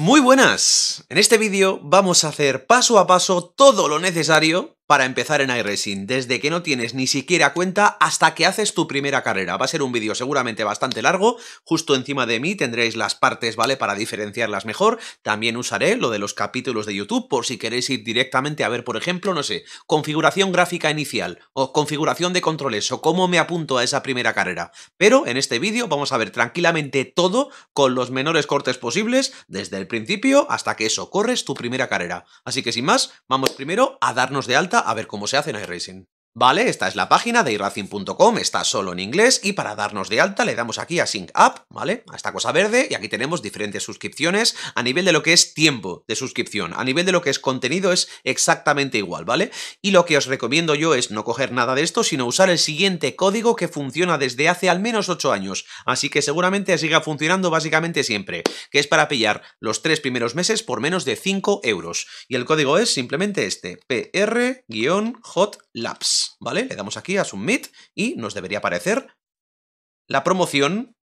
Muy buenas, en este vídeo vamos a hacer paso a paso todo lo necesario para empezar en iRacing, desde que no tienes ni siquiera cuenta hasta que haces tu primera carrera. Va a ser un vídeo seguramente bastante largo, justo encima de mí tendréis las partes, ¿vale? Para diferenciarlas mejor. También usaré lo de los capítulos de YouTube por si queréis ir directamente a ver, por ejemplo, no sé, configuración gráfica inicial o configuración de controles o cómo me apunto a esa primera carrera. Pero en este vídeo vamos a ver tranquilamente todo con los menores cortes posibles desde el principio hasta que eso, corres tu primera carrera. Así que sin más, vamos primero a darnos de alta a ver cómo se hace en iRacing. ¿Vale? Esta es la página de irracing.com, está solo en inglés y para darnos de alta le damos aquí a Sync Up, ¿vale? A esta cosa verde y aquí tenemos diferentes suscripciones a nivel de lo que es tiempo de suscripción, a nivel de lo que es contenido es exactamente igual, ¿vale? Y lo que os recomiendo yo es no coger nada de esto, sino usar el siguiente código que funciona desde hace al menos 8 años, así que seguramente siga funcionando básicamente siempre, que es para pillar los tres primeros meses por menos de 5 euros. Y el código es simplemente este, pr hotlaps ¿vale? Le damos aquí a Submit y nos debería aparecer la promoción,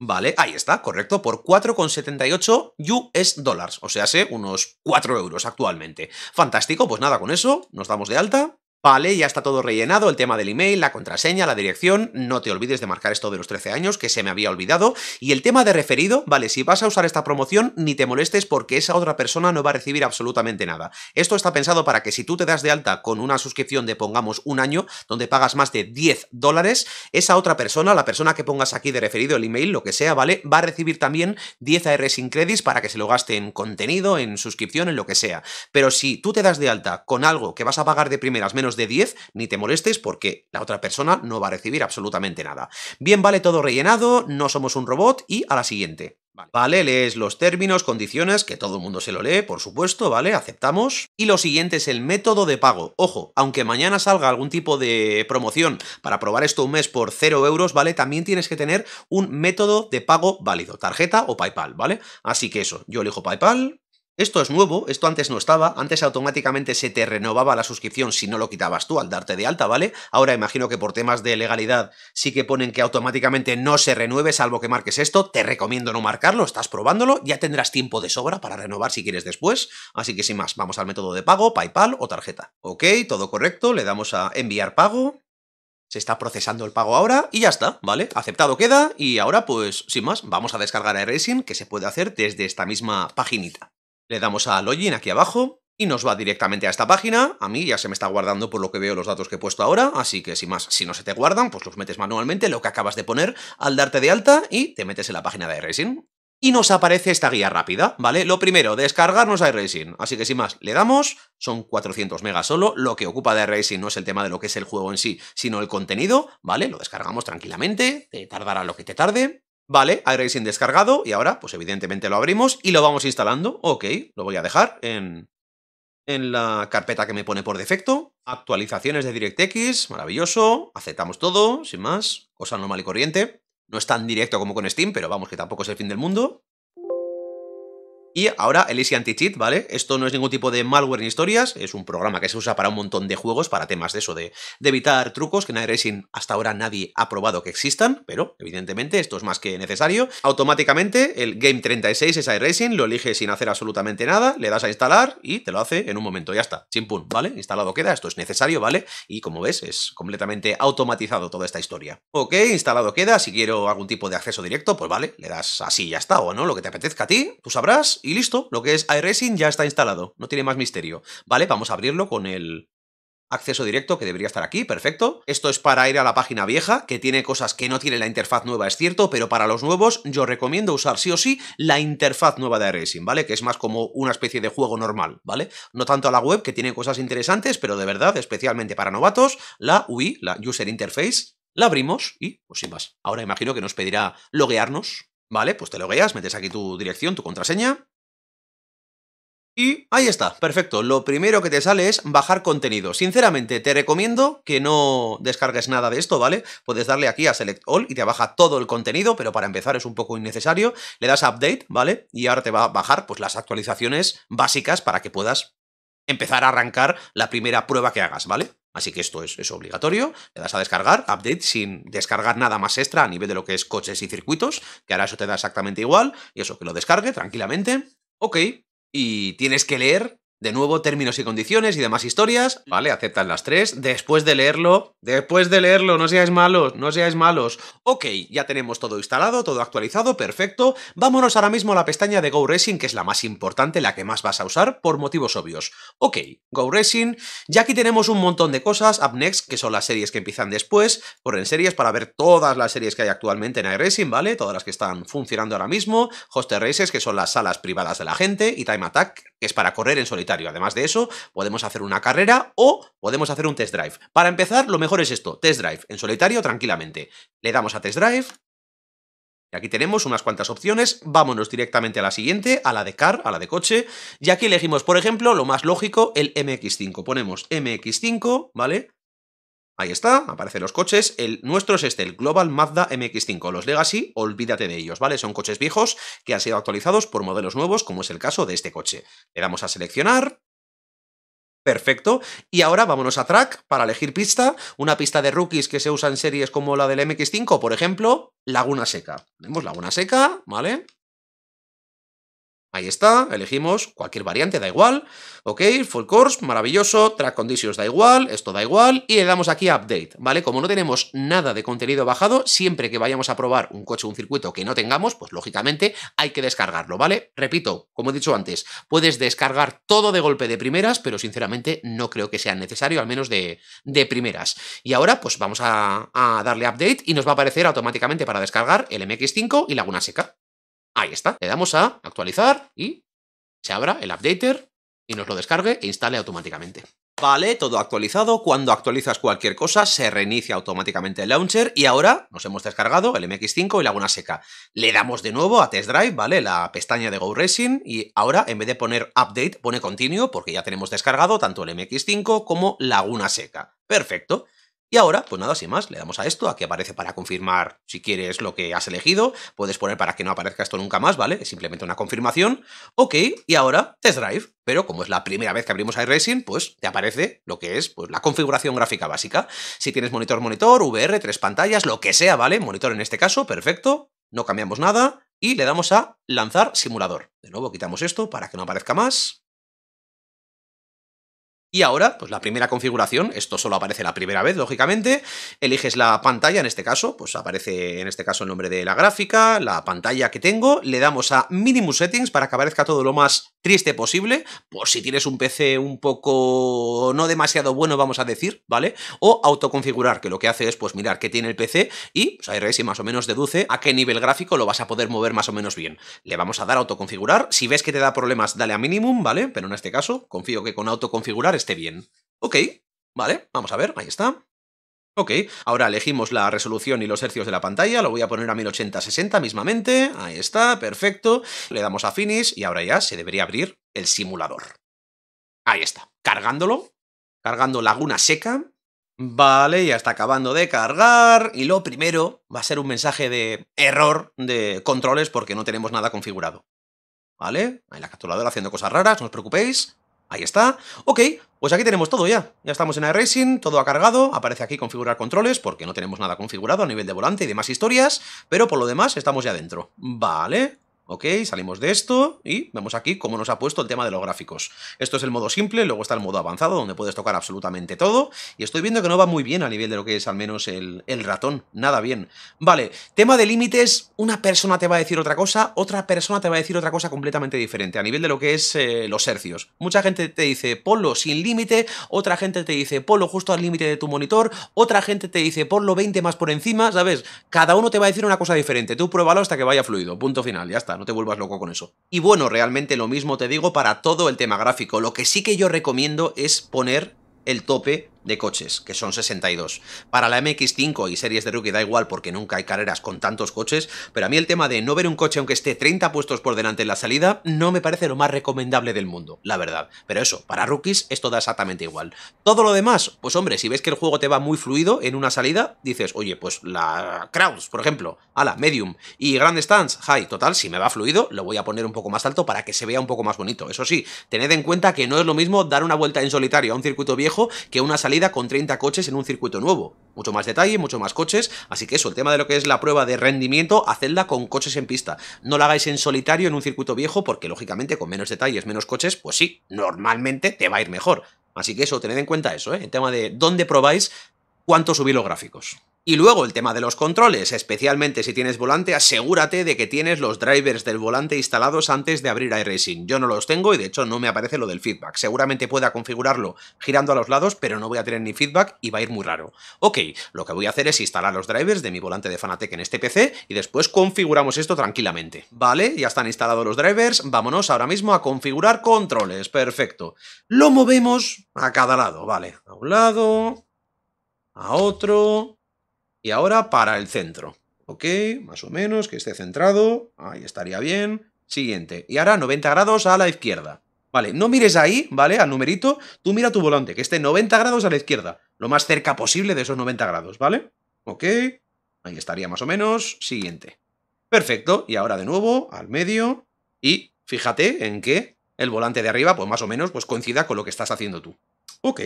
¿vale? Ahí está, correcto, por 4,78 US dólares, o sea, sé unos 4 euros actualmente. Fantástico, pues nada, con eso nos damos de alta Vale, ya está todo rellenado, el tema del email, la contraseña, la dirección, no te olvides de marcar esto de los 13 años, que se me había olvidado, y el tema de referido, vale, si vas a usar esta promoción, ni te molestes porque esa otra persona no va a recibir absolutamente nada. Esto está pensado para que si tú te das de alta con una suscripción de, pongamos, un año, donde pagas más de 10 dólares, esa otra persona, la persona que pongas aquí de referido, el email, lo que sea, vale, va a recibir también 10 AR sin credits para que se lo gaste en contenido, en suscripción, en lo que sea. Pero si tú te das de alta con algo que vas a pagar de primeras menos de 10, ni te molestes porque la otra persona no va a recibir absolutamente nada. Bien, vale todo rellenado, no somos un robot y a la siguiente. Vale. vale. lees los términos, condiciones, que todo el mundo se lo lee, por supuesto, ¿vale? Aceptamos. Y lo siguiente es el método de pago. Ojo, aunque mañana salga algún tipo de promoción para probar esto un mes por 0 euros, ¿vale? También tienes que tener un método de pago válido, tarjeta o PayPal, ¿vale? Así que eso, yo elijo PayPal, esto es nuevo, esto antes no estaba, antes automáticamente se te renovaba la suscripción si no lo quitabas tú al darte de alta, ¿vale? Ahora imagino que por temas de legalidad sí que ponen que automáticamente no se renueve salvo que marques esto, te recomiendo no marcarlo, estás probándolo, ya tendrás tiempo de sobra para renovar si quieres después, así que sin más, vamos al método de pago, PayPal o tarjeta. Ok, todo correcto, le damos a enviar pago, se está procesando el pago ahora y ya está, ¿vale? Aceptado queda y ahora pues sin más vamos a descargar a Racing que se puede hacer desde esta misma paginita. Le damos a login aquí abajo y nos va directamente a esta página. A mí ya se me está guardando por lo que veo los datos que he puesto ahora, así que sin más, si no se te guardan, pues los metes manualmente, lo que acabas de poner al darte de alta y te metes en la página de Racing. Y nos aparece esta guía rápida, ¿vale? Lo primero, descargarnos iRacing. Así que sin más, le damos, son 400 megas solo, lo que ocupa de iRacing no es el tema de lo que es el juego en sí, sino el contenido, ¿vale? Lo descargamos tranquilamente, te tardará lo que te tarde. Vale, sin descargado y ahora, pues evidentemente lo abrimos y lo vamos instalando. Ok, lo voy a dejar en, en la carpeta que me pone por defecto. Actualizaciones de DirectX, maravilloso. Aceptamos todo, sin más. Cosa normal y corriente. No es tan directo como con Steam, pero vamos, que tampoco es el fin del mundo. Y ahora el Easy Anti-Cheat, ¿vale? Esto no es ningún tipo de malware ni historias, es un programa que se usa para un montón de juegos, para temas de eso, de, evitar trucos que en iRacing hasta ahora nadie ha probado que existan, pero evidentemente esto es más que necesario. Automáticamente el Game 36 es iRacing, lo eliges sin hacer absolutamente nada, le das a instalar y te lo hace en un momento, ya está, sin ¿vale? Instalado queda, esto es necesario, ¿vale? Y como ves, es completamente automatizado toda esta historia. Ok, instalado queda, si quiero algún tipo de acceso directo, pues vale, le das así, ya está, o no, lo que te apetezca a ti, tú sabrás y listo, lo que es iRacing ya está instalado, no tiene más misterio. Vale, vamos a abrirlo con el acceso directo que debería estar aquí, perfecto. Esto es para ir a la página vieja, que tiene cosas que no tiene la interfaz nueva, es cierto, pero para los nuevos yo recomiendo usar sí o sí la interfaz nueva de iRacing, ¿vale? Que es más como una especie de juego normal, ¿vale? No tanto a la web, que tiene cosas interesantes, pero de verdad, especialmente para novatos, la UI, la User Interface, la abrimos y, pues sin más, ahora imagino que nos pedirá loguearnos, ¿vale? Pues te logueas, metes aquí tu dirección, tu contraseña, y ahí está, perfecto. Lo primero que te sale es bajar contenido. Sinceramente, te recomiendo que no descargues nada de esto, ¿vale? Puedes darle aquí a Select All y te baja todo el contenido, pero para empezar es un poco innecesario. Le das a Update, ¿vale? Y ahora te va a bajar pues, las actualizaciones básicas para que puedas empezar a arrancar la primera prueba que hagas, ¿vale? Así que esto es, es, obligatorio, le das a descargar, update sin descargar nada más extra a nivel de lo que es coches y circuitos, que ahora eso te da exactamente igual, y eso que lo descargue tranquilamente. Ok, y tienes que leer de nuevo, términos y condiciones y demás historias, ¿vale? Aceptan las tres. Después de leerlo, después de leerlo, no seáis malos, no seáis malos. Ok, ya tenemos todo instalado, todo actualizado, perfecto. Vámonos ahora mismo a la pestaña de Go Racing, que es la más importante, la que más vas a usar, por motivos obvios. Ok, Go Racing, ya aquí tenemos un montón de cosas. Up Next, que son las series que empiezan después, por en series para ver todas las series que hay actualmente en iRacing, ¿vale? Todas las que están funcionando ahora mismo. Hoster Races, que son las salas privadas de la gente. Y Time Attack, que es para correr en solitario Además de eso, podemos hacer una carrera o podemos hacer un test drive. Para empezar, lo mejor es esto, test drive, en solitario tranquilamente. Le damos a test drive, y aquí tenemos unas cuantas opciones, vámonos directamente a la siguiente, a la de car, a la de coche, y aquí elegimos, por ejemplo, lo más lógico, el MX5. Ponemos MX5, ¿vale? Ahí está, aparecen los coches. El nuestro es este, el Global Mazda MX5. Los Legacy, olvídate de ellos, ¿vale? Son coches viejos que han sido actualizados por modelos nuevos, como es el caso de este coche. Le damos a seleccionar, Perfecto. Y ahora vámonos a track para elegir pista. Una pista de rookies que se usa en series como la del MX5, por ejemplo, Laguna Seca. Tenemos Laguna Seca, ¿vale? Ahí está, elegimos cualquier variante, da igual, ok, full course, maravilloso, track conditions da igual, esto da igual, y le damos aquí a update, ¿vale? Como no tenemos nada de contenido bajado, siempre que vayamos a probar un coche o un circuito que no tengamos, pues lógicamente hay que descargarlo, ¿vale? Repito, como he dicho antes, puedes descargar todo de golpe de primeras, pero sinceramente no creo que sea necesario, al menos de, de primeras. Y ahora, pues vamos a, a darle update y nos va a aparecer automáticamente para descargar el MX5 y Laguna Seca. Ahí está. Le damos a actualizar y se abra el updater y nos lo descargue e instale automáticamente. Vale, todo actualizado. Cuando actualizas cualquier cosa, se reinicia automáticamente el launcher y ahora nos hemos descargado el MX5 y Laguna Seca. Le damos de nuevo a Test Drive, ¿vale? La pestaña de Go Racing y ahora en vez de poner Update pone Continuo porque ya tenemos descargado tanto el MX5 como Laguna Seca. Perfecto. Y ahora, pues nada, sin más, le damos a esto, aquí aparece para confirmar si quieres lo que has elegido, puedes poner para que no aparezca esto nunca más, ¿vale? Es simplemente una confirmación. Ok, y ahora test drive, pero como es la primera vez que abrimos iRacing, pues te aparece lo que es pues, la configuración gráfica básica. Si tienes monitor, monitor, VR, tres pantallas, lo que sea, ¿vale? Monitor en este caso, perfecto, no cambiamos nada, y le damos a lanzar simulador. De nuevo quitamos esto para que no aparezca más. Y ahora, pues la primera configuración, esto solo aparece la primera vez, lógicamente, eliges la pantalla, en este caso, pues aparece en este caso el nombre de la gráfica, la pantalla que tengo, le damos a Minimum Settings para que aparezca todo lo más triste posible, por si tienes un PC un poco no demasiado bueno, vamos a decir, ¿vale? O autoconfigurar, que lo que hace es pues mirar qué tiene el PC y pues ahí más o menos deduce a qué nivel gráfico lo vas a poder mover más o menos bien. Le vamos a dar autoconfigurar, si ves que te da problemas, dale a Minimum, ¿vale? Pero en este caso, confío que con autoconfigurar esté bien. Ok, vale, vamos a ver, ahí está. Ok, ahora elegimos la resolución y los hercios de la pantalla, lo voy a poner a 1080-60 mismamente, ahí está, perfecto, le damos a Finish y ahora ya se debería abrir el simulador. Ahí está, cargándolo, cargando Laguna Seca, Vale, ya está acabando de cargar y lo primero va a ser un mensaje de error de controles porque no tenemos nada configurado. Vale, ahí la capturadora haciendo cosas raras, no os preocupéis. Ahí está. Ok, pues aquí tenemos todo ya. Ya estamos en iRacing, todo ha cargado, aparece aquí configurar controles, porque no tenemos nada configurado a nivel de volante y demás historias, pero por lo demás estamos ya dentro. Vale, ¿Ok? Salimos de esto y vemos aquí cómo nos ha puesto el tema de los gráficos. Esto es el modo simple, luego está el modo avanzado, donde puedes tocar absolutamente todo. Y estoy viendo que no va muy bien a nivel de lo que es al menos el, ratón. Nada bien. Vale, tema de límites, una persona te va a decir otra cosa, otra persona te va a decir otra cosa completamente diferente, a nivel de lo que es eh, los hercios. Mucha gente te dice ponlo sin límite, otra gente te dice ponlo justo al límite de tu monitor, otra gente te dice ponlo 20 más por encima, ¿sabes? Cada uno te va a decir una cosa diferente, tú pruébalo hasta que vaya fluido, punto final, ya está no te vuelvas loco con eso. Y bueno, realmente lo mismo te digo para todo el tema gráfico. Lo que sí que yo recomiendo es poner el tope de coches, que son 62. Para la MX5 y series de rookie da igual porque nunca hay carreras con tantos coches, pero a mí el tema de no ver un coche aunque esté 30 puestos por delante en la salida no me parece lo más recomendable del mundo, la verdad. Pero eso, para rookies esto da exactamente igual. Todo lo demás, pues hombre, si ves que el juego te va muy fluido en una salida, dices, oye, pues la Crowds, por ejemplo, a la medium y Grand Stands, high, total, si me va fluido, lo voy a poner un poco más alto para que se vea un poco más bonito. Eso sí, tened en cuenta que no es lo mismo dar una vuelta en solitario a un circuito viejo que una salida con 30 coches en un circuito nuevo. Mucho más detalle, mucho más coches, así que eso, el tema de lo que es la prueba de rendimiento, hacedla con coches en pista. No la hagáis en solitario en un circuito viejo porque lógicamente con menos detalles, menos coches, pues sí, normalmente te va a ir mejor. Así que eso, tened en cuenta eso, ¿eh? el tema de dónde probáis, cuánto subir los gráficos. Y luego el tema de los controles, especialmente si tienes volante, asegúrate de que tienes los drivers del volante instalados antes de abrir iRacing. Yo no los tengo y de hecho no me aparece lo del feedback. Seguramente pueda configurarlo girando a los lados, pero no voy a tener ni feedback y va a ir muy raro. Ok, lo que voy a hacer es instalar los drivers de mi volante de Fanatec en este PC y después configuramos esto tranquilamente. Vale, ya están instalados los drivers, vámonos ahora mismo a configurar controles, perfecto. Lo movemos a cada lado, vale, a un lado, a otro y ahora para el centro. Ok, más o menos, que esté centrado. Ahí estaría bien. Siguiente. Y ahora 90 grados a la izquierda. Vale, no mires ahí, ¿vale? Al numerito. Tú mira tu volante, que esté 90 grados a la izquierda. Lo más cerca posible de esos 90 grados, ¿vale? Ok. Ahí estaría más o menos. Siguiente. Perfecto. Y ahora de nuevo al medio. Y fíjate en que el volante de arriba, pues más o menos, pues coincida con lo que estás haciendo tú. Ok.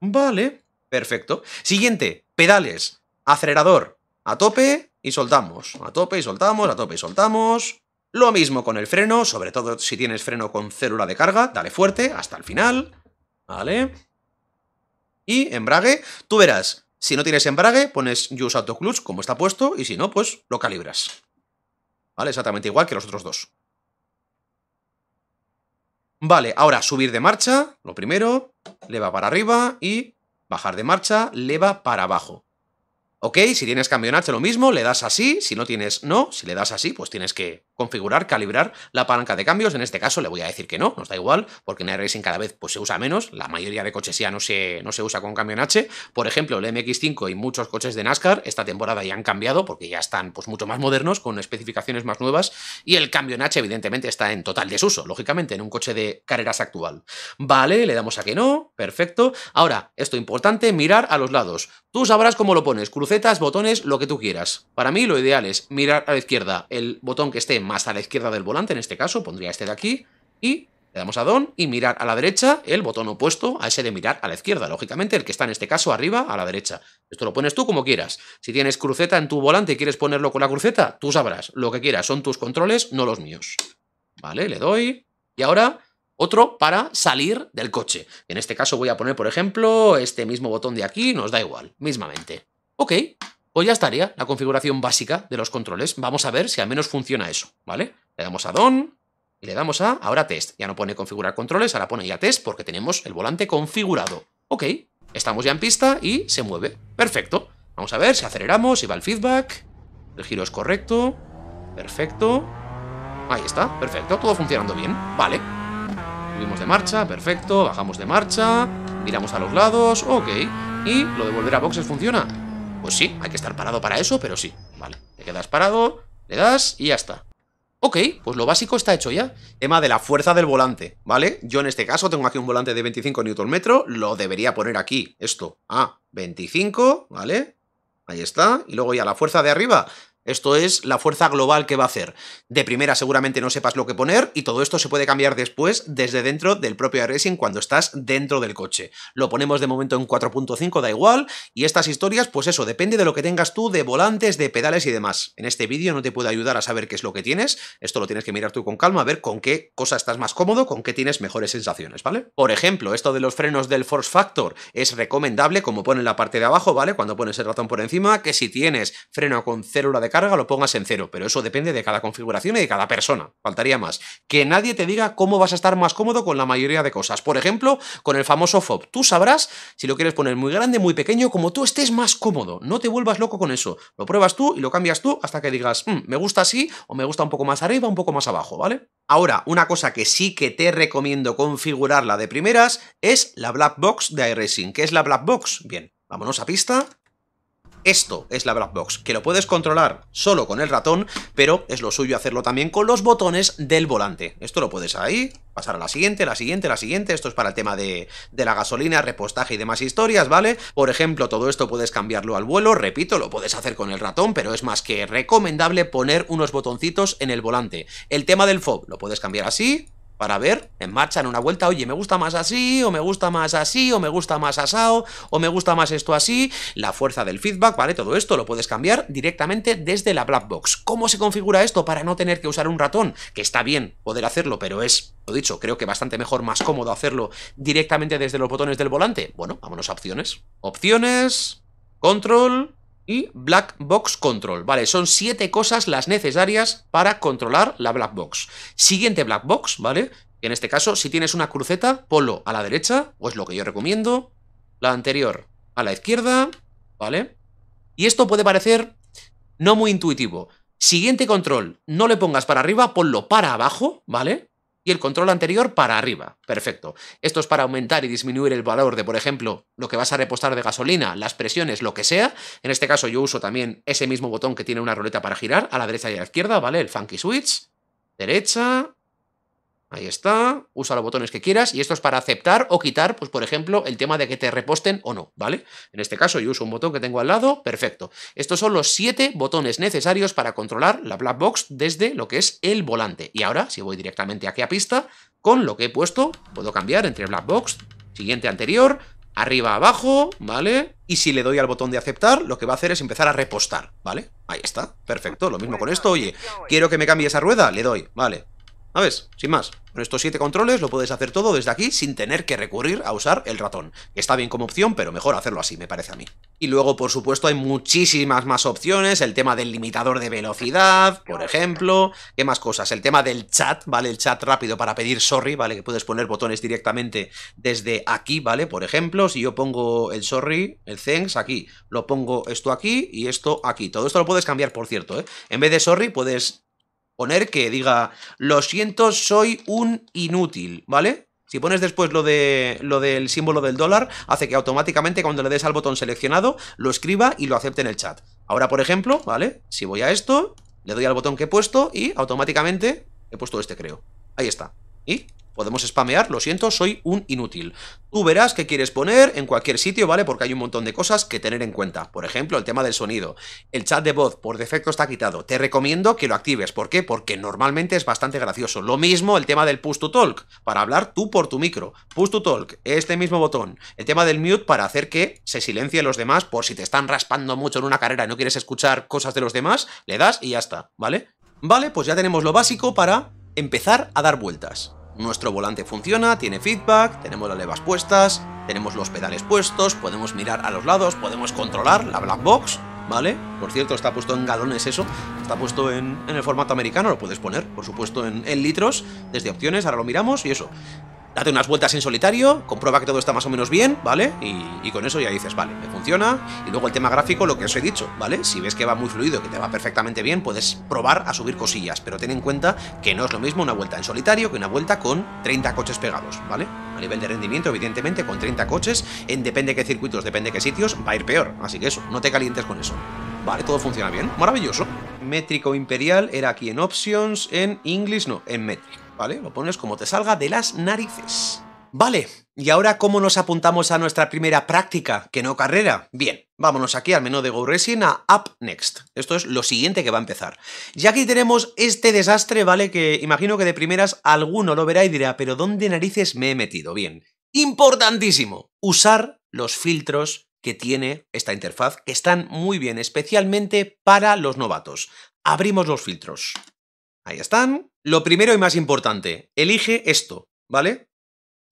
Vale. Perfecto. Siguiente pedales, acelerador, a tope y soltamos, a tope y soltamos, a tope y soltamos. Lo mismo con el freno, sobre todo si tienes freno con célula de carga, dale fuerte hasta el final, ¿vale? Y embrague, tú verás, si no tienes embrague, pones Use Auto Clutch como está puesto y si no, pues lo calibras. ¿Vale? Exactamente igual que los otros dos. Vale, ahora subir de marcha, lo primero, le va para arriba y bajar de marcha, leva para abajo. ¿Ok? Si tienes cambio lo mismo, le das así, si no tienes no, si le das así, pues tienes que configurar, calibrar la palanca de cambios. En este caso le voy a decir que no, nos da igual, porque en Racing cada vez pues, se usa menos, la mayoría de coches ya no se, no se usa con cambio en H. Por ejemplo, el MX5 y muchos coches de NASCAR esta temporada ya han cambiado porque ya están pues, mucho más modernos, con especificaciones más nuevas, y el cambio en H evidentemente está en total desuso, lógicamente, en un coche de carreras actual. Vale, le damos a que no, perfecto. Ahora, esto importante, mirar a los lados. Tú sabrás cómo lo pones, crucetas, botones, lo que tú quieras. Para mí lo ideal es mirar a la izquierda, el botón que esté en más a la izquierda del volante, en este caso pondría este de aquí, y le damos a Don y mirar a la derecha, el botón opuesto a ese de mirar a la izquierda, lógicamente el que está en este caso arriba a la derecha. Esto lo pones tú como quieras. Si tienes cruceta en tu volante y quieres ponerlo con la cruceta, tú sabrás lo que quieras, son tus controles, no los míos. Vale, le doy. Y ahora otro para salir del coche. En este caso voy a poner, por ejemplo, este mismo botón de aquí, nos da igual, mismamente. Ok, pues ya estaría la configuración básica de los controles. Vamos a ver si al menos funciona eso, ¿vale? Le damos a DON y le damos a ahora test. Ya no pone configurar controles, ahora pone ya test porque tenemos el volante configurado. Ok, estamos ya en pista y se mueve. Perfecto. Vamos a ver si aceleramos, si va el feedback. El giro es correcto. Perfecto. Ahí está, perfecto. Todo funcionando bien. Vale. Subimos de marcha, perfecto. Bajamos de marcha. Miramos a los lados. Ok. Y lo de volver a boxes funciona. Pues sí, hay que estar parado para eso, pero sí. Vale, te quedas parado, le das y ya está. Ok, pues lo básico está hecho ya. Tema de la fuerza del volante, ¿vale? Yo en este caso tengo aquí un volante de 25 Nm, lo debería poner aquí, esto, a 25, ¿vale? Ahí está, y luego ya la fuerza de arriba, esto es la fuerza global que va a hacer. De primera seguramente no sepas lo que poner y todo esto se puede cambiar después desde dentro del propio Racing cuando estás dentro del coche. Lo ponemos de momento en 4.5, da igual, y estas historias, pues eso, depende de lo que tengas tú de volantes, de pedales y demás. En este vídeo no te puedo ayudar a saber qué es lo que tienes, esto lo tienes que mirar tú con calma, a ver con qué cosa estás más cómodo, con qué tienes mejores sensaciones, ¿vale? Por ejemplo, esto de los frenos del Force Factor es recomendable, como pone en la parte de abajo, ¿vale? Cuando pones el ratón por encima, que si tienes freno con célula de carga lo pongas en cero, pero eso depende de cada configuración y de cada persona, faltaría más. Que nadie te diga cómo vas a estar más cómodo con la mayoría de cosas. Por ejemplo, con el famoso FOB. Tú sabrás si lo quieres poner muy grande, muy pequeño, como tú estés más cómodo. No te vuelvas loco con eso. Lo pruebas tú y lo cambias tú hasta que digas, mm, me gusta así o me gusta un poco más arriba, un poco más abajo, ¿vale? Ahora, una cosa que sí que te recomiendo configurarla de primeras es la Black Box de iRacing. ¿Qué es la Black Box? Bien, vámonos a pista esto es la Black Box, que lo puedes controlar solo con el ratón, pero es lo suyo hacerlo también con los botones del volante. Esto lo puedes ahí, pasar a la siguiente, la siguiente, la siguiente. Esto es para el tema de, de, la gasolina, repostaje y demás historias, ¿vale? Por ejemplo, todo esto puedes cambiarlo al vuelo. Repito, lo puedes hacer con el ratón, pero es más que recomendable poner unos botoncitos en el volante. El tema del FOB lo puedes cambiar así, para ver en marcha, en una vuelta, oye, me gusta más así, o me gusta más así, o me gusta más asado, o me gusta más esto así, la fuerza del feedback, ¿vale? Todo esto lo puedes cambiar directamente desde la black box. ¿Cómo se configura esto para no tener que usar un ratón? Que está bien poder hacerlo, pero es, lo dicho, creo que bastante mejor, más cómodo hacerlo directamente desde los botones del volante. Bueno, vámonos a opciones. Opciones, control, y Black Box Control. Vale, son siete cosas las necesarias para controlar la Black Box. Siguiente Black Box, ¿vale? En este caso, si tienes una cruceta, ponlo a la derecha, o es lo que yo recomiendo. La anterior a la izquierda, ¿vale? Y esto puede parecer no muy intuitivo. Siguiente control, no le pongas para arriba, ponlo para abajo, ¿vale? y el control anterior para arriba. Perfecto. Esto es para aumentar y disminuir el valor de, por ejemplo, lo que vas a repostar de gasolina, las presiones, lo que sea. En este caso yo uso también ese mismo botón que tiene una ruleta para girar a la derecha y a la izquierda, ¿vale? El funky switch. Derecha, Ahí está, usa los botones que quieras y esto es para aceptar o quitar, pues por ejemplo, el tema de que te reposten o no, ¿vale? En este caso yo uso un botón que tengo al lado, perfecto. Estos son los siete botones necesarios para controlar la black box desde lo que es el volante. Y ahora, si voy directamente aquí a pista, con lo que he puesto, puedo cambiar entre black box, siguiente anterior, arriba abajo, ¿vale? Y si le doy al botón de aceptar, lo que va a hacer es empezar a repostar, ¿vale? Ahí está, perfecto, lo mismo con esto, oye, quiero que me cambie esa rueda, le doy, vale, a ver, Sin más. Con estos siete controles lo puedes hacer todo desde aquí sin tener que recurrir a usar el ratón. Está bien como opción, pero mejor hacerlo así, me parece a mí. Y luego, por supuesto, hay muchísimas más opciones. El tema del limitador de velocidad, por ejemplo. ¿Qué más cosas? El tema del chat, ¿vale? El chat rápido para pedir sorry, ¿vale? Que puedes poner botones directamente desde aquí, ¿vale? Por ejemplo, si yo pongo el sorry, el thanks aquí, lo pongo esto aquí y esto aquí. Todo esto lo puedes cambiar, por cierto, ¿eh? En vez de sorry, puedes poner que diga, lo siento, soy un inútil, ¿vale? Si pones después lo, de, lo del símbolo del dólar, hace que automáticamente cuando le des al botón seleccionado, lo escriba y lo acepte en el chat. Ahora, por ejemplo, ¿vale? Si voy a esto, le doy al botón que he puesto y automáticamente he puesto este, creo. Ahí está. Y Podemos spamear, lo siento, soy un inútil. Tú verás qué quieres poner en cualquier sitio, ¿vale? Porque hay un montón de cosas que tener en cuenta. Por ejemplo, el tema del sonido. El chat de voz por defecto está quitado. Te recomiendo que lo actives. ¿Por qué? Porque normalmente es bastante gracioso. Lo mismo el tema del push to talk, para hablar tú por tu micro. Push to talk, este mismo botón. El tema del mute para hacer que se a los demás por si te están raspando mucho en una carrera y no quieres escuchar cosas de los demás, le das y ya está, ¿vale? Vale, pues ya tenemos lo básico para empezar a dar vueltas. Nuestro volante funciona, tiene feedback, tenemos las levas puestas, tenemos los pedales puestos, podemos mirar a los lados, podemos controlar la black box, ¿vale? Por cierto, está puesto en galones eso, está puesto en, el formato americano, lo puedes poner, por supuesto, en, en litros, desde opciones, ahora lo miramos y eso date unas vueltas en solitario, comprueba que todo está más o menos bien, ¿vale? Y, con eso ya dices, vale, me funciona. Y luego el tema gráfico, lo que os he dicho, ¿vale? Si ves que va muy fluido, que te va perfectamente bien, puedes probar a subir cosillas, pero ten en cuenta que no es lo mismo una vuelta en solitario que una vuelta con 30 coches pegados, ¿vale? A nivel de rendimiento, evidentemente, con 30 coches, en depende qué circuitos, depende qué sitios, va a ir peor. Así que eso, no te calientes con eso. Vale, todo funciona bien. Maravilloso. Métrico Imperial era aquí en Options, en English no, en Métrico. ¿vale? Lo pones como te salga de las narices. Vale, y ahora cómo nos apuntamos a nuestra primera práctica, que no carrera. Bien, vámonos aquí al menú de Go Racing a Up Next. Esto es lo siguiente que va a empezar. Y aquí tenemos este desastre, ¿vale? Que imagino que de primeras alguno lo verá y dirá, pero ¿dónde narices me he metido? Bien, importantísimo, usar los filtros que tiene esta interfaz, que están muy bien, especialmente para los novatos. Abrimos los filtros. Ahí están. Lo primero y más importante, elige esto, ¿vale?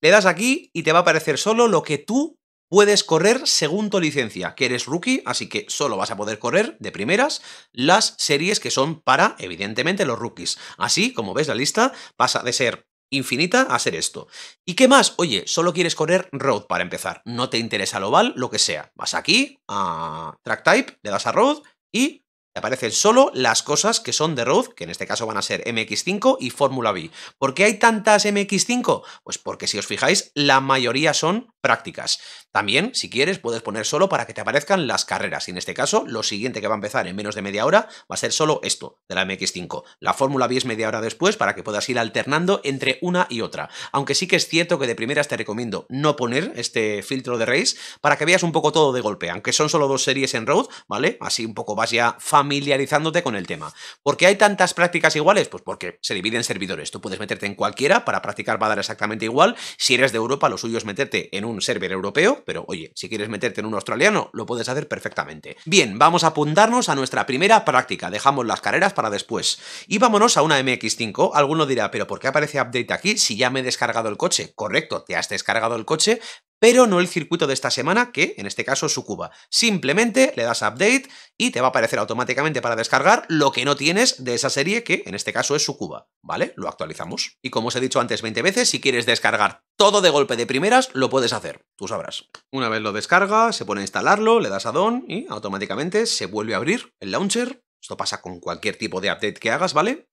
Le das aquí y te va a aparecer solo lo que tú puedes correr según tu licencia, que eres rookie, así que solo vas a poder correr de primeras las series que son para, evidentemente, los rookies. Así, como ves la lista, pasa de ser infinita a ser esto. ¿Y qué más? Oye, solo quieres correr road para empezar. No te interesa lo oval, lo que sea. Vas aquí, a track type, le das a road y aparecen solo las cosas que son de road, que en este caso van a ser MX5 y Fórmula B. ¿Por qué hay tantas MX5? Pues porque si os fijáis, la mayoría son prácticas. También, si quieres, puedes poner solo para que te aparezcan las carreras. Y en este caso, lo siguiente que va a empezar en menos de media hora va a ser solo esto de la MX5. La fórmula es media hora después para que puedas ir alternando entre una y otra. Aunque sí que es cierto que de primeras te recomiendo no poner este filtro de race para que veas un poco todo de golpe. Aunque son solo dos series en road, ¿vale? Así un poco vas ya familiarizándote con el tema. ¿Por qué hay tantas prácticas iguales? Pues porque se dividen servidores. Tú puedes meterte en cualquiera para practicar va a dar exactamente igual. Si eres de Europa, lo suyo es meterte en un server europeo, pero oye, si quieres meterte en un australiano, lo puedes hacer perfectamente. Bien, vamos a apuntarnos a nuestra primera práctica, dejamos las carreras para después. Y vámonos a una MX5, alguno dirá, pero ¿por qué aparece update aquí si ya me he descargado el coche? Correcto, te has descargado el coche, pero no el circuito de esta semana, que en este caso es Sucuba. Simplemente le das update y te va a aparecer automáticamente para descargar lo que no tienes de esa serie, que en este caso es Sucuba, ¿vale? Lo actualizamos. Y como os he dicho antes 20 veces, si quieres descargar todo de golpe de primeras, lo puedes hacer, tú sabrás. Una vez lo descarga, se pone a instalarlo, le das a Don y automáticamente se vuelve a abrir el launcher. Esto pasa con cualquier tipo de update que hagas, ¿vale?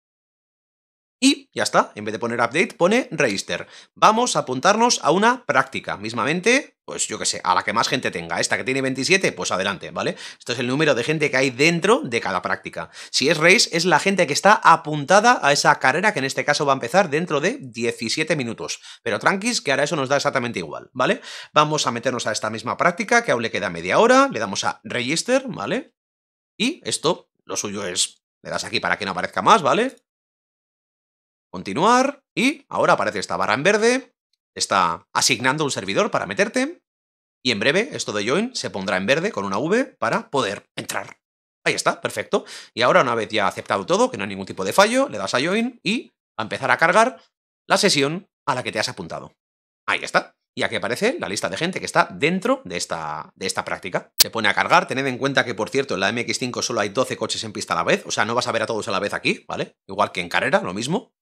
Y ya está, en vez de poner update pone register. Vamos a apuntarnos a una práctica, mismamente, pues yo qué sé, a la que más gente tenga. Esta que tiene 27, pues adelante, ¿vale? Esto es el número de gente que hay dentro de cada práctica. Si es race, es la gente que está apuntada a esa carrera que en este caso va a empezar dentro de 17 minutos. Pero tranquis, que ahora eso nos da exactamente igual, ¿vale? Vamos a meternos a esta misma práctica, que aún le queda media hora, le damos a register, ¿vale? Y esto, lo suyo es, le das aquí para que no aparezca más, ¿vale? continuar y ahora aparece esta barra en verde, está asignando un servidor para meterte y en breve esto de join se pondrá en verde con una V para poder entrar. Ahí está, perfecto. Y ahora una vez ya aceptado todo, que no hay ningún tipo de fallo, le das a join y a empezar a cargar la sesión a la que te has apuntado. Ahí está. Y aquí aparece la lista de gente que está dentro de esta, de esta práctica. Se pone a cargar, tened en cuenta que, por cierto, en la MX5 solo hay 12 coches en pista a la vez, o sea, no vas a ver a todos a la vez aquí, ¿vale? Igual que en carrera, lo mismo.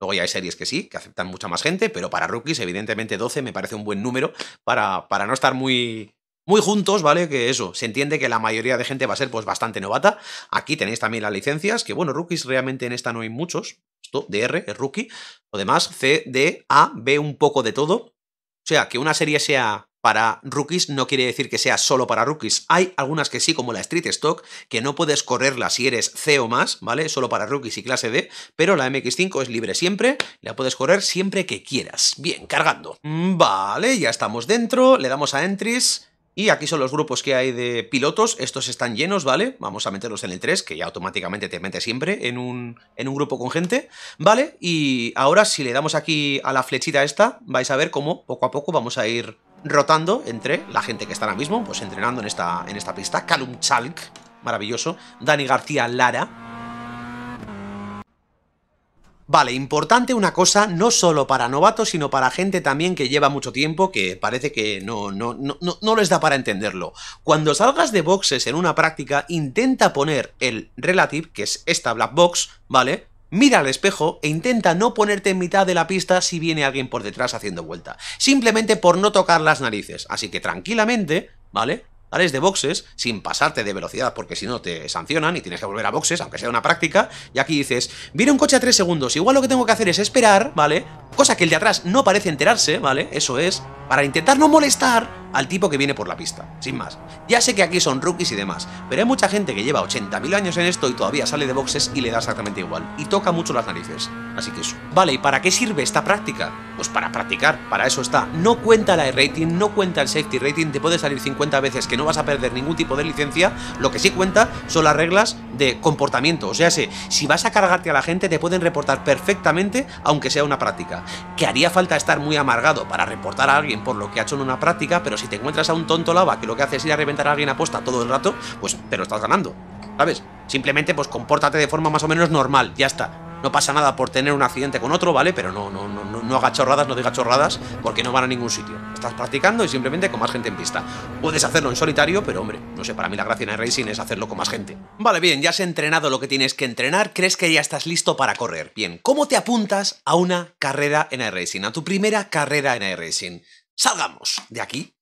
Luego ya hay series que sí, que aceptan mucha más gente, pero para rookies, evidentemente 12 me parece un buen número para, para no estar muy, muy juntos, ¿vale? Que eso, se entiende que la mayoría de gente va a ser pues bastante novata. Aquí tenéis también las licencias, que bueno, rookies realmente en esta no hay muchos. Esto, DR, es rookie. Lo demás, C, D, A, B, un poco de todo. O sea, que una serie sea para rookies no quiere decir que sea solo para rookies. Hay algunas que sí, como la Street Stock, que no puedes correrla si eres C o más, ¿vale? Solo para rookies y clase D, pero la MX5 es libre siempre, la puedes correr siempre que quieras. Bien, cargando. Mm, vale, ya estamos dentro, le damos a entries... Y aquí son los grupos que hay de pilotos, estos están llenos, ¿vale? Vamos a meterlos en el 3, que ya automáticamente te mete siempre en un, en un grupo con gente, ¿vale? Y ahora si le damos aquí a la flechita esta, vais a ver cómo poco a poco vamos a ir rotando entre la gente que está ahora mismo pues entrenando en esta, en esta pista. Calum Chalk, maravilloso. Dani García Lara. Vale, importante una cosa, no solo para novatos, sino para gente también que lleva mucho tiempo, que parece que no, no, no, no les da para entenderlo. Cuando salgas de boxes en una práctica, intenta poner el relative, que es esta black box, ¿vale? Mira al espejo e intenta no ponerte en mitad de la pista si viene alguien por detrás haciendo vuelta, simplemente por no tocar las narices. Así que tranquilamente, ¿vale? Sales de boxes sin pasarte de velocidad porque si no te sancionan y tienes que volver a boxes, aunque sea una práctica. Y aquí dices, viene un coche a 3 segundos, igual lo que tengo que hacer es esperar, ¿vale? cosa que el de atrás no parece enterarse, ¿vale? Eso es, para intentar no molestar al tipo que viene por la pista, sin más. Ya sé que aquí son rookies y demás, pero hay mucha gente que lleva 80.000 años en esto y todavía sale de boxes y le da exactamente igual, y toca mucho las narices, así que eso. Vale, ¿y para qué sirve esta práctica? Pues para practicar, para eso está. No cuenta la rating, no cuenta el safety rating, te puede salir 50 veces que no vas a perder ningún tipo de licencia, lo que sí cuenta son las reglas de comportamiento, o sea, si vas a cargarte a la gente te pueden reportar perfectamente aunque sea una práctica que haría falta estar muy amargado para reportar a alguien por lo que ha hecho en una práctica, pero si te encuentras a un tonto lava que lo que hace es ir a reventar a alguien a todo el rato, pues te lo estás ganando, ¿sabes? Simplemente pues compórtate de forma más o menos normal, ya está no pasa nada por tener un accidente con otro, ¿vale? Pero no, no, no, no haga chorradas, no diga chorradas, porque no van a ningún sitio. Estás practicando y simplemente con más gente en pista. Puedes hacerlo en solitario, pero hombre, no sé, para mí la gracia en racing es hacerlo con más gente. Vale, bien, ya has entrenado lo que tienes que entrenar, crees que ya estás listo para correr. Bien, ¿cómo te apuntas a una carrera en racing? A tu primera carrera en racing. Salgamos de aquí.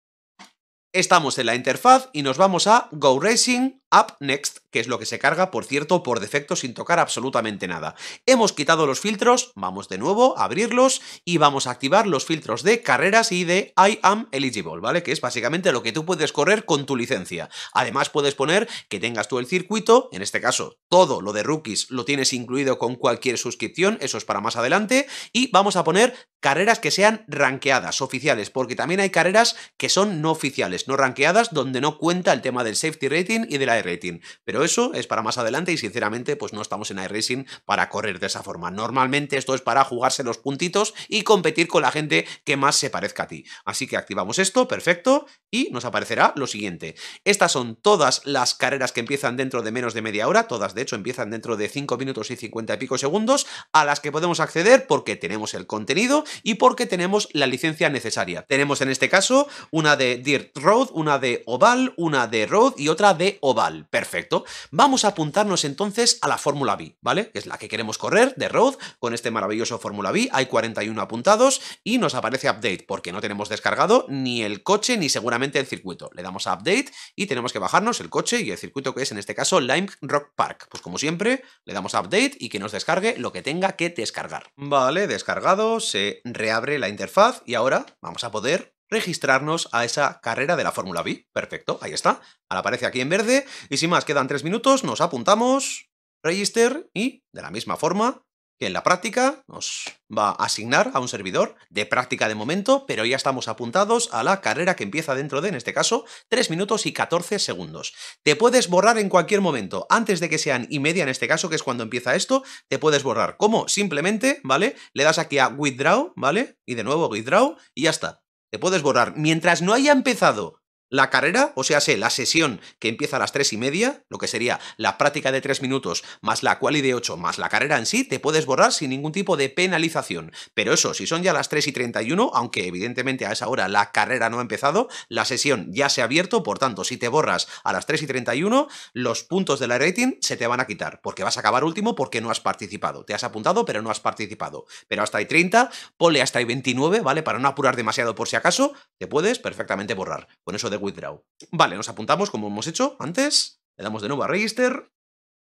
Estamos en la interfaz y nos vamos a go racing Up Next, que es lo que se carga, por cierto, por defecto sin tocar absolutamente nada. Hemos quitado los filtros, vamos de nuevo a abrirlos y vamos a activar los filtros de carreras y de I am eligible, ¿vale? Que es básicamente lo que tú puedes correr con tu licencia. Además puedes poner que tengas tú el circuito, en este caso todo lo de rookies lo tienes incluido con cualquier suscripción, eso es para más adelante, y vamos a poner carreras que sean ranqueadas, oficiales, porque también hay carreras que son no oficiales, no ranqueadas, donde no cuenta el tema del safety rating y de la rating, Pero eso es para más adelante y sinceramente pues no estamos en iRacing para correr de esa forma. Normalmente esto es para jugarse los puntitos y competir con la gente que más se parezca a ti. Así que activamos esto, perfecto, y nos aparecerá lo siguiente. Estas son todas las carreras que empiezan dentro de menos de media hora, todas de hecho empiezan dentro de 5 minutos y 50 y pico segundos, a las que podemos acceder porque tenemos el contenido y porque tenemos la licencia necesaria. Tenemos en este caso una de Dirt Road, una de Oval, una de Road y otra de Oval. Perfecto. Vamos a apuntarnos entonces a la Fórmula B, ¿vale? Que es la que queremos correr de road con este maravilloso Fórmula B. Hay 41 apuntados y nos aparece update porque no tenemos descargado ni el coche ni seguramente el circuito. Le damos a update y tenemos que bajarnos el coche y el circuito que es en este caso Lime Rock Park. Pues como siempre, le damos a update y que nos descargue lo que tenga que descargar. Vale, descargado, se reabre la interfaz y ahora vamos a poder registrarnos a esa carrera de la Fórmula B. Perfecto, ahí está. Ahora aparece aquí en verde. Y sin más, quedan tres minutos, nos apuntamos, register y, de la misma forma que en la práctica, nos va a asignar a un servidor de práctica de momento, pero ya estamos apuntados a la carrera que empieza dentro de, en este caso, 3 minutos y 14 segundos. Te puedes borrar en cualquier momento, antes de que sean y media en este caso, que es cuando empieza esto, te puedes borrar. ¿Cómo? Simplemente, ¿vale? Le das aquí a Withdraw, ¿vale? Y de nuevo Withdraw y ya está te puedes borrar. Mientras no haya empezado la carrera, o sea, sé, la sesión que empieza a las 3 y media, lo que sería la práctica de 3 minutos más la quali de 8 más la carrera en sí, te puedes borrar sin ningún tipo de penalización. Pero eso, si son ya las 3 y 31, aunque evidentemente a esa hora la carrera no ha empezado, la sesión ya se ha abierto, por tanto, si te borras a las 3 y 31, los puntos de la rating se te van a quitar, porque vas a acabar último porque no has participado. Te has apuntado, pero no has participado. Pero hasta hay 30, ponle hasta hay 29, ¿vale? Para no apurar demasiado por si acaso, te puedes perfectamente borrar. Con eso de withdraw. Vale, nos apuntamos como hemos hecho antes. Le damos de nuevo a register.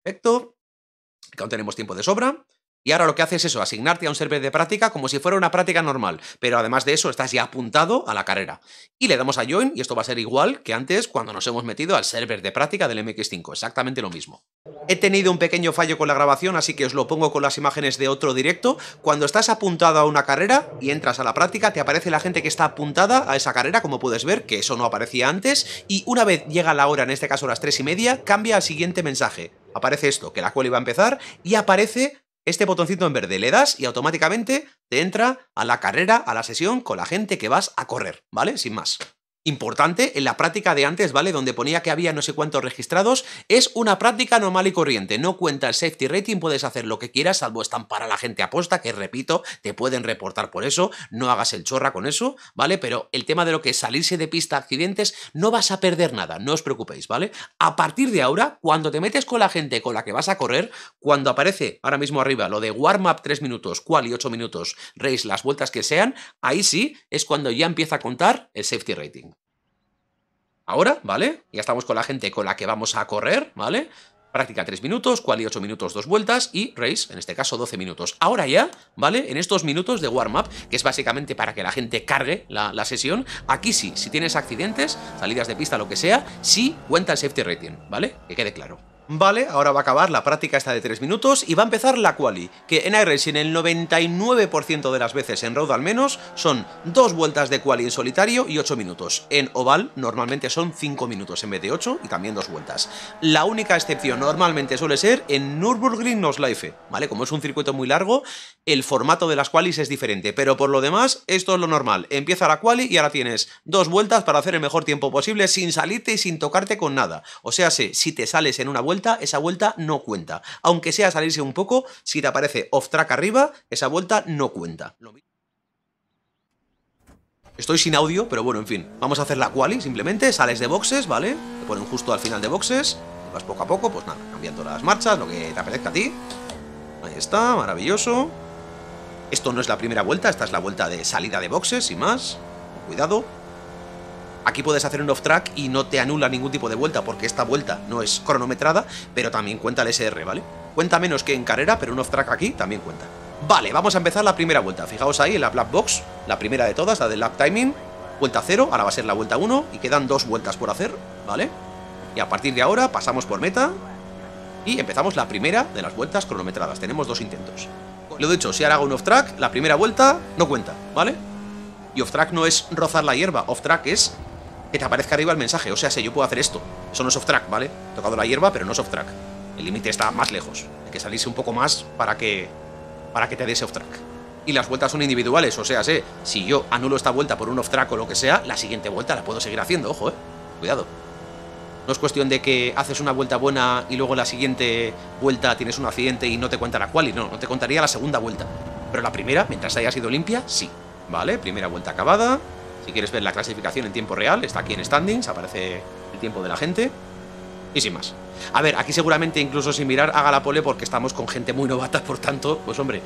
Perfecto. Que aún tenemos tiempo de sobra. Y ahora lo que haces es eso, asignarte a un server de práctica como si fuera una práctica normal, pero además de eso estás ya apuntado a la carrera. Y le damos a join y esto va a ser igual que antes cuando nos hemos metido al server de práctica del MX5, exactamente lo mismo. He tenido un pequeño fallo con la grabación, así que os lo pongo con las imágenes de otro directo. Cuando estás apuntado a una carrera y entras a la práctica, te aparece la gente que está apuntada a esa carrera, como puedes ver, que eso no aparecía antes, y una vez llega la hora, en este caso las 3 y media, cambia al siguiente mensaje. Aparece esto, que la cual iba a empezar, y aparece este botoncito en verde, le das y automáticamente te entra a la carrera, a la sesión con la gente que vas a correr, ¿vale? Sin más importante en la práctica de antes, ¿vale? Donde ponía que había no sé cuántos registrados, es una práctica normal y corriente, no cuenta el safety rating, puedes hacer lo que quieras, salvo están para la gente aposta, que repito, te pueden reportar por eso, no hagas el chorra con eso, ¿vale? Pero el tema de lo que es salirse de pista accidentes, no vas a perder nada, no os preocupéis, ¿vale? A partir de ahora, cuando te metes con la gente con la que vas a correr, cuando aparece ahora mismo arriba lo de warm-up 3 minutos, cual y 8 minutos, race, las vueltas que sean, ahí sí es cuando ya empieza a contar el safety rating ahora, ¿vale? Ya estamos con la gente con la que vamos a correr, ¿vale? Práctica 3 minutos, y 8 minutos, 2 vueltas y race, en este caso 12 minutos. Ahora ya, ¿vale? En estos minutos de warm-up, que es básicamente para que la gente cargue la, la, sesión, aquí sí, si tienes accidentes, salidas de pista, lo que sea, sí cuenta el safety rating, ¿vale? Que quede claro. Vale, ahora va a acabar la práctica esta de 3 minutos y va a empezar la quali, que en Racing el 99% de las veces, en road al menos, son dos vueltas de quali en solitario y 8 minutos. En oval normalmente son 5 minutos en vez de 8 y también dos vueltas. La única excepción normalmente suele ser en Nürburgring life. ¿vale? Como es un circuito muy largo, el formato de las qualis es diferente, pero por lo demás esto es lo normal. Empieza la quali y ahora tienes dos vueltas para hacer el mejor tiempo posible sin salirte y sin tocarte con nada. O sea, si te sales en una vuelta, esa vuelta no cuenta. Aunque sea salirse un poco, si te aparece off track arriba, esa vuelta no cuenta. Estoy sin audio, pero bueno, en fin. Vamos a hacer la quali, simplemente. Sales de boxes, ¿vale? Te ponen justo al final de boxes. Vas poco a poco, pues nada, cambiando las marchas, lo que te apetezca a ti. Ahí está, maravilloso. Esto no es la primera vuelta, esta es la vuelta de salida de boxes y más. cuidado. Aquí puedes hacer un off-track y no te anula ningún tipo de vuelta, porque esta vuelta no es cronometrada, pero también cuenta el SR, ¿vale? Cuenta menos que en carrera, pero un off-track aquí también cuenta. Vale, vamos a empezar la primera vuelta. Fijaos ahí en la black box, la primera de todas, la del lap timing. Vuelta 0, ahora va a ser la vuelta 1 y quedan dos vueltas por hacer, ¿vale? Y a partir de ahora pasamos por meta y empezamos la primera de las vueltas cronometradas. Tenemos dos intentos. Lo dicho, si ahora hago un off-track, la primera vuelta no cuenta, ¿vale? Y off-track no es rozar la hierba, off-track es que te aparezca arriba el mensaje. O sea, sé, yo puedo hacer esto. Eso no es off-track, ¿vale? He tocado la hierba, pero no es off-track. El límite está más lejos. Hay que salirse un poco más para que, para que te des off-track. Y las vueltas son individuales, o sea, sé, si yo anulo esta vuelta por un off-track o lo que sea, la siguiente vuelta la puedo seguir haciendo, ojo, eh. Cuidado. No es cuestión de que haces una vuelta buena y luego la siguiente vuelta tienes un accidente y no te cuenta la cual, y no, no te contaría la segunda vuelta. Pero la primera, mientras haya sido limpia, sí. Vale, primera vuelta acabada, si quieres ver la clasificación en tiempo real, está aquí en Standings, aparece el tiempo de la gente. Y sin más. A ver, aquí seguramente incluso sin mirar haga la pole porque estamos con gente muy novata, por tanto, pues hombre,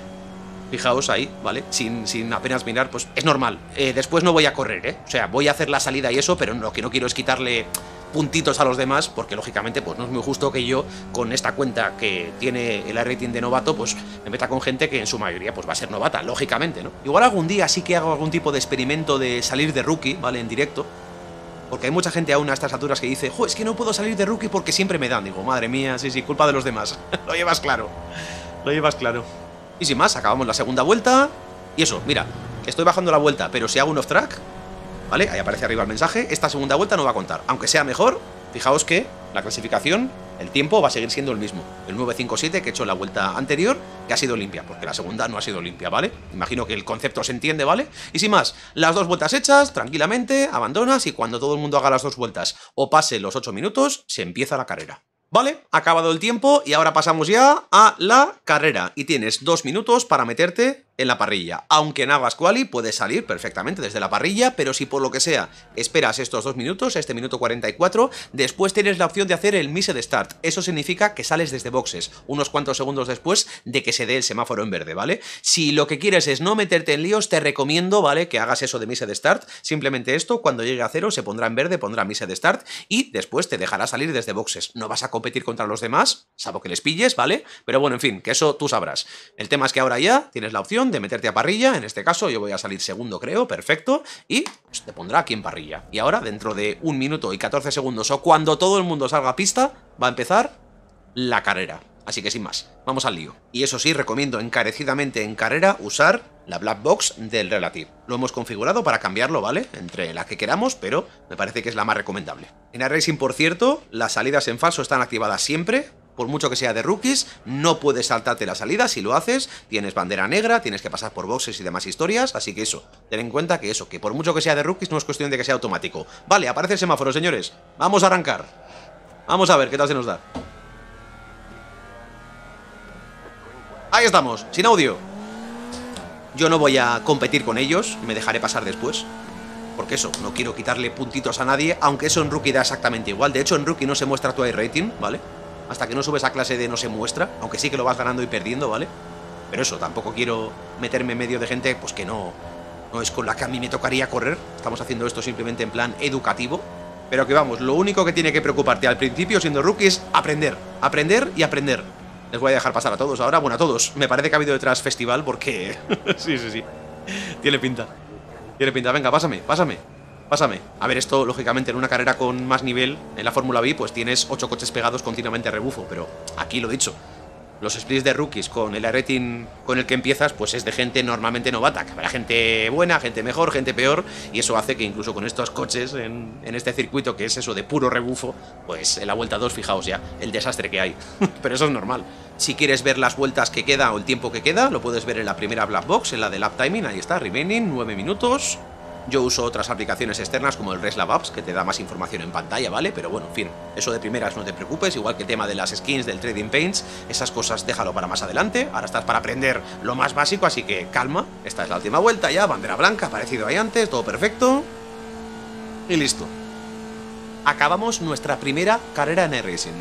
fijaos ahí, ¿vale? Sin, sin apenas mirar, pues es normal. Eh, después no voy a correr, ¿eh? O sea, voy a hacer la salida y eso, pero lo que no quiero es quitarle puntitos a los demás, porque lógicamente pues no es muy justo que yo con esta cuenta que tiene el rating de novato, pues me meta con gente que en su mayoría pues va a ser novata, lógicamente, ¿no? Igual algún día sí que hago algún tipo de experimento de salir de rookie, ¿vale? En directo. Porque hay mucha gente aún a estas alturas que dice, jo, es que no puedo salir de rookie porque siempre me dan. Digo, madre mía, sí, sí, culpa de los demás. Lo llevas claro. Lo llevas claro. Y sin más, acabamos la segunda vuelta. Y eso, mira, estoy bajando la vuelta, pero si hago un off-track, ¿vale? Ahí aparece arriba el mensaje. Esta segunda vuelta no va a contar. Aunque sea mejor, fijaos que la clasificación, el tiempo va a seguir siendo el mismo. El 957 que he hecho la vuelta anterior, que ha sido limpia, porque la segunda no ha sido limpia, ¿vale? Imagino que el concepto se entiende, ¿vale? Y sin más, las dos vueltas hechas, tranquilamente, abandonas y cuando todo el mundo haga las dos vueltas o pase los 8 minutos, se empieza la carrera. Vale, acabado el tiempo y ahora pasamos ya a la carrera. Y tienes dos minutos para meterte en la parrilla. Aunque hagas Quali puede salir perfectamente desde la parrilla, pero si por lo que sea esperas estos dos minutos, este minuto 44, después tienes la opción de hacer el de start. Eso significa que sales desde boxes, unos cuantos segundos después de que se dé el semáforo en verde, ¿vale? Si lo que quieres es no meterte en líos, te recomiendo, ¿vale? Que hagas eso de de start. Simplemente esto, cuando llegue a cero, se pondrá en verde, pondrá de start y después te dejará salir desde boxes. No vas a competir contra los demás, salvo que les pilles, ¿vale? Pero bueno, en fin, que eso tú sabrás. El tema es que ahora ya tienes la opción de meterte a parrilla, en este caso yo voy a salir segundo creo, perfecto, y te pondrá aquí en parrilla. Y ahora, dentro de un minuto y 14 segundos, o cuando todo el mundo salga a pista, va a empezar la carrera. Así que sin más, vamos al lío. Y eso sí, recomiendo encarecidamente en carrera usar la black box del Relative. Lo hemos configurado para cambiarlo, ¿vale? Entre la que queramos, pero me parece que es la más recomendable. En Racing, por cierto, las salidas en falso están activadas siempre, por mucho que sea de rookies, no puedes saltarte la salida, si lo haces, tienes bandera negra, tienes que pasar por boxes y demás historias, así que eso, ten en cuenta que eso, que por mucho que sea de rookies, no es cuestión de que sea automático. Vale, aparece el semáforo, señores, vamos a arrancar. Vamos a ver qué tal se nos da. Ahí estamos, sin audio. Yo no voy a competir con ellos, me dejaré pasar después. Porque eso, no quiero quitarle puntitos a nadie, aunque eso en rookie da exactamente igual. De hecho, en rookie no se muestra tu rating, ¿vale? vale hasta que no subes a clase de no se muestra, aunque sí que lo vas ganando y perdiendo, ¿vale? Pero eso, tampoco quiero meterme en medio de gente pues que no, no es con la que a mí me tocaría correr. Estamos haciendo esto simplemente en plan educativo. Pero que vamos, lo único que tiene que preocuparte al principio siendo rookie es aprender, aprender y aprender. Les voy a dejar pasar a todos ahora. Bueno, a todos. Me parece que ha habido detrás festival porque... sí, sí, sí. Tiene pinta. Tiene pinta. Venga, pásame, pásame. Pásame. A ver, esto, lógicamente, en una carrera con más nivel, en la Fórmula B, pues tienes ocho coches pegados continuamente a rebufo, pero aquí lo dicho. Los splits de rookies con el rating con el que empiezas, pues es de gente normalmente novata. Que habrá gente buena, gente mejor, gente peor, y eso hace que incluso con estos coches en, este circuito, que es eso de puro rebufo, pues en la vuelta 2, fijaos ya, el desastre que hay. pero eso es normal. Si quieres ver las vueltas que queda o el tiempo que queda, lo puedes ver en la primera black box, en la de lap timing, ahí está, remaining, 9 minutos. Yo uso otras aplicaciones externas como el ResLab Apps, que te da más información en pantalla, ¿vale? Pero bueno, en fin, eso de primeras no te preocupes, igual que el tema de las skins, del trading paints, esas cosas déjalo para más adelante. Ahora estás para aprender lo más básico, así que calma. Esta es la última vuelta ya, bandera blanca, aparecido ahí antes, todo perfecto. Y listo. Acabamos nuestra primera carrera en racing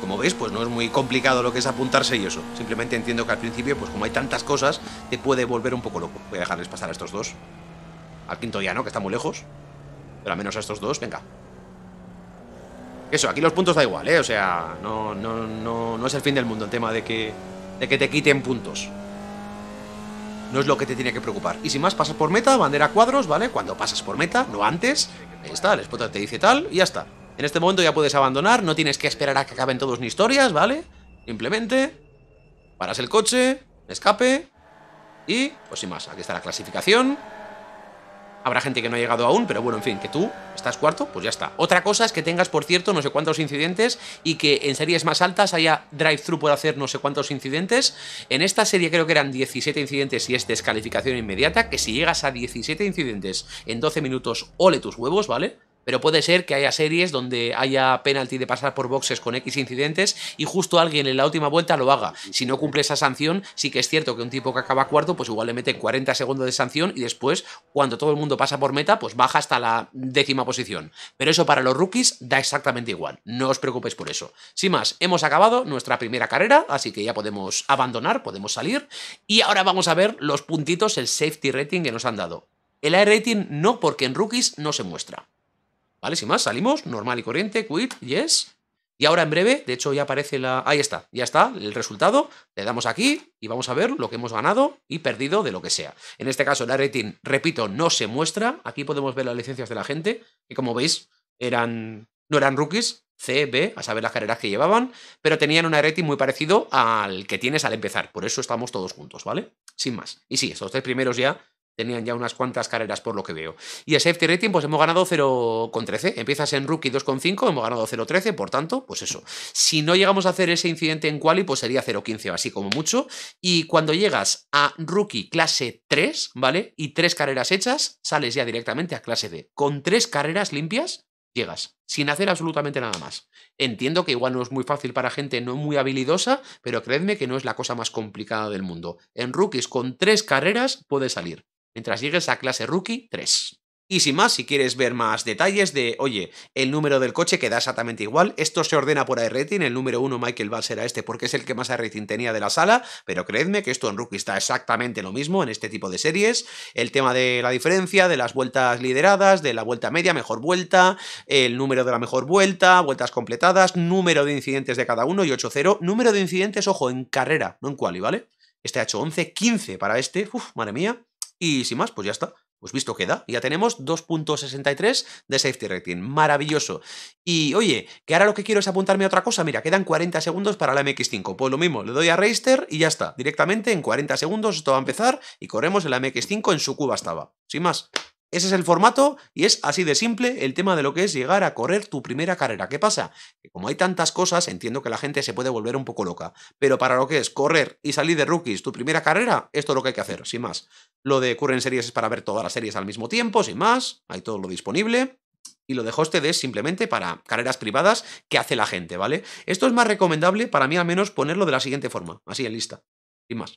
como veis, pues no es muy complicado lo que es apuntarse y eso. Simplemente entiendo que al principio, pues como hay tantas cosas, te puede volver un poco loco. Voy a dejarles pasar a estos dos. Al quinto ya no, que está muy lejos. Pero al menos a estos dos, venga. Eso, aquí los puntos da igual, ¿eh? O sea, no, no, no, no es el fin del mundo el tema de que, de que te quiten puntos. No es lo que te tiene que preocupar. Y sin más, pasas por meta, bandera cuadros, ¿vale? Cuando pasas por meta, no antes. Ahí está, el spot te dice tal y ya está. En este momento ya puedes abandonar, no tienes que esperar a que acaben todos ni historias, ¿vale? Simplemente paras el coche, escape y, pues sin más, aquí está la clasificación. Habrá gente que no ha llegado aún, pero bueno, en fin, que tú estás cuarto, pues ya está. Otra cosa es que tengas, por cierto, no sé cuántos incidentes y que en series más altas haya drive-thru por hacer no sé cuántos incidentes. En esta serie creo que eran 17 incidentes y es descalificación inmediata, que si llegas a 17 incidentes en 12 minutos, ole tus huevos, ¿vale? Pero puede ser que haya series donde haya penalti de pasar por boxes con X incidentes y justo alguien en la última vuelta lo haga. Si no cumple esa sanción, sí que es cierto que un tipo que acaba cuarto, pues igual le mete 40 segundos de sanción y después, cuando todo el mundo pasa por meta, pues baja hasta la décima posición. Pero eso para los rookies da exactamente igual. No os preocupéis por eso. Sin más, hemos acabado nuestra primera carrera, así que ya podemos abandonar, podemos salir. Y ahora vamos a ver los puntitos, el safety rating que nos han dado. El A rating no, porque en rookies no se muestra. ¿Vale? Sin más, salimos, normal y corriente, quit, yes. Y ahora en breve, de hecho ya aparece la... Ahí está, ya está el resultado. Le damos aquí y vamos a ver lo que hemos ganado y perdido de lo que sea. En este caso, la rating, repito, no se muestra. Aquí podemos ver las licencias de la gente, que como veis, eran no eran rookies, C, B, a saber las carreras que llevaban, pero tenían una rating muy parecido al que tienes al empezar. Por eso estamos todos juntos, ¿vale? Sin más. Y sí, estos tres primeros ya Tenían ya unas cuantas carreras por lo que veo. Y a safety rating, pues hemos ganado 0,13. Empiezas en rookie 2,5, hemos ganado 0,13, por tanto, pues eso. Si no llegamos a hacer ese incidente en quali, pues sería 0,15 así como mucho. Y cuando llegas a rookie clase 3, ¿vale? Y tres carreras hechas, sales ya directamente a clase D. Con tres carreras limpias, llegas, sin hacer absolutamente nada más. Entiendo que igual no es muy fácil para gente no muy habilidosa, pero creedme que no es la cosa más complicada del mundo. En rookies con tres carreras puedes salir. Mientras llegues a clase rookie 3. Y sin más, si quieres ver más detalles de, oye, el número del coche queda exactamente igual, esto se ordena por rating, el número 1 Michael Valls será este porque es el que más rating tenía de la sala, pero creedme que esto en Rookie está exactamente lo mismo en este tipo de series, el tema de la diferencia, de las vueltas lideradas, de la vuelta media, mejor vuelta, el número de la mejor vuelta, vueltas completadas, número de incidentes de cada uno y 8-0, número de incidentes, ojo, en carrera, no en quali, ¿vale? Este ha hecho 11, 15 para este, uff, madre mía. Y sin más, pues ya está. Pues visto queda, ya tenemos 2.63 de safety rating, maravilloso. Y oye, que ahora lo que quiero es apuntarme a otra cosa, mira, quedan 40 segundos para la MX5, pues lo mismo, le doy a Register y ya está, directamente en 40 segundos esto va a empezar y corremos la MX5 en su cuba estaba, sin más. Ese es el formato y es así de simple el tema de lo que es llegar a correr tu primera carrera. ¿Qué pasa? Que como hay tantas cosas, entiendo que la gente se puede volver un poco loca. Pero para lo que es correr y salir de rookies tu primera carrera, esto es lo que hay que hacer, sin más. Lo de Curren Series es para ver todas las series al mismo tiempo, sin más. Hay todo lo disponible y lo este de hosted es simplemente para carreras privadas que hace la gente, ¿vale? Esto es más recomendable para mí al menos ponerlo de la siguiente forma, así en lista, sin más.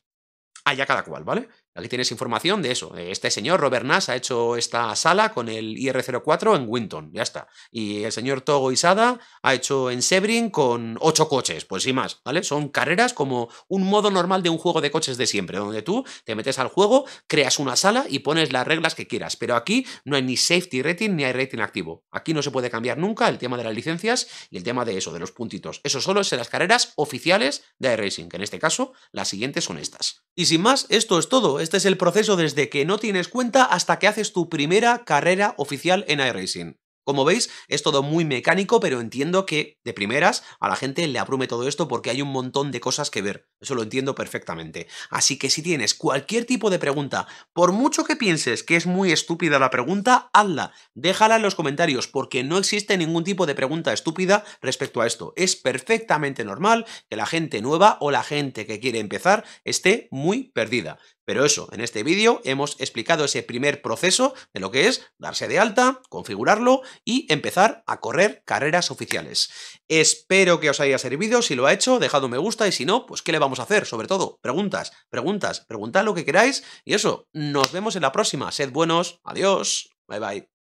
Allá cada cual, ¿vale? Aquí tienes información de eso. Este señor, Robert Nash, ha hecho esta sala con el IR-04 en Winton, ya está. Y el señor Togo Isada ha hecho en Sebring con ocho coches, pues sin más, ¿vale? Son carreras como un modo normal de un juego de coches de siempre, donde tú te metes al juego, creas una sala y pones las reglas que quieras. Pero aquí no hay ni safety rating ni hay rating activo. Aquí no se puede cambiar nunca el tema de las licencias y el tema de eso, de los puntitos. Eso solo es en las carreras oficiales de Racing... que en este caso las siguientes son estas. Y sin más, esto es todo este es el proceso desde que no tienes cuenta hasta que haces tu primera carrera oficial en iRacing. Como veis, es todo muy mecánico, pero entiendo que, de primeras, a la gente le abrume todo esto porque hay un montón de cosas que ver. Eso lo entiendo perfectamente. Así que si tienes cualquier tipo de pregunta, por mucho que pienses que es muy estúpida la pregunta, hazla. Déjala en los comentarios, porque no existe ningún tipo de pregunta estúpida respecto a esto. Es perfectamente normal que la gente nueva o la gente que quiere empezar esté muy perdida. Pero eso, en este vídeo hemos explicado ese primer proceso de lo que es darse de alta, configurarlo y empezar a correr carreras oficiales. Espero que os haya servido, si lo ha hecho, dejad un me gusta y si no, pues ¿qué le vamos a hacer? Sobre todo, preguntas, preguntas, preguntad lo que queráis y eso, nos vemos en la próxima. Sed buenos, adiós, bye bye.